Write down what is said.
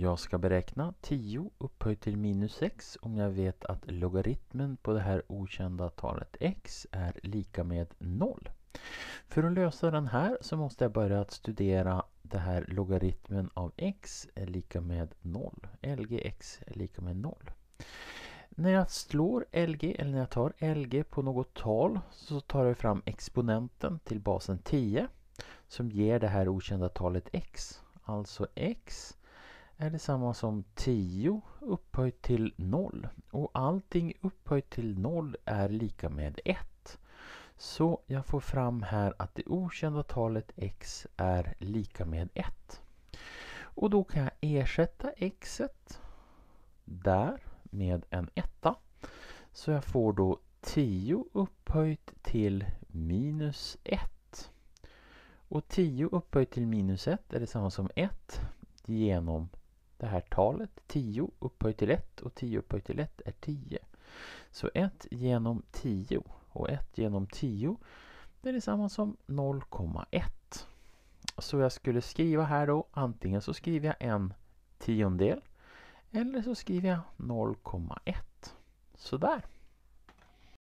Jag ska beräkna 10 upphöjt till minus 6 om jag vet att logaritmen på det här okända talet x är lika med 0. För att lösa den här så måste jag börja att studera det här logaritmen av x är lika med 0. lgx är lika med 0. När jag slår lg, eller när jag tar lg på något tal så tar jag fram exponenten till basen 10 som ger det här okända talet x. Alltså x är detsamma som 10 upphöjt till 0. Och allting upphöjt till 0 är lika med 1. Så jag får fram här att det okända talet x är lika med 1. Och då kan jag ersätta x där med en etta. Så jag får då 10 upphöjt till minus 1. Och 10 upphöjt till minus 1 är detsamma som 1 genom det här talet 10 upphöjt till 1 och 10 upphöjt till 1 är 10. Så 1 genom 10 och 1 genom 10 det är detsamma som 0,1. Så jag skulle skriva här då antingen så skriver jag en tiondel eller så skriver jag 0,1. Sådär.